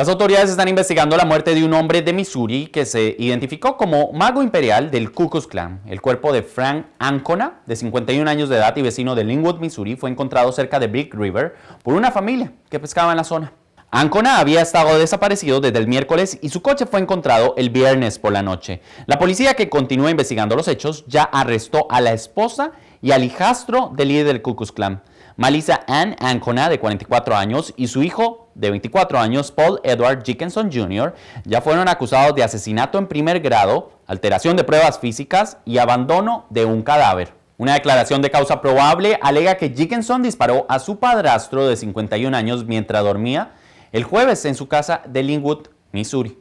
Las autoridades están investigando la muerte de un hombre de Missouri que se identificó como mago imperial del Ku Clan. El cuerpo de Frank Ancona, de 51 años de edad y vecino de Linwood, Missouri, fue encontrado cerca de Big River por una familia que pescaba en la zona. Ancona había estado desaparecido desde el miércoles y su coche fue encontrado el viernes por la noche. La policía que continúa investigando los hechos ya arrestó a la esposa y al hijastro del líder del Ku Clan, Klan, Malisa Ann Ancona, de 44 años, y su hijo de 24 años, Paul Edward Dickinson Jr., ya fueron acusados de asesinato en primer grado, alteración de pruebas físicas y abandono de un cadáver. Una declaración de causa probable alega que Dickinson disparó a su padrastro de 51 años mientras dormía el jueves en su casa de Linwood, Missouri.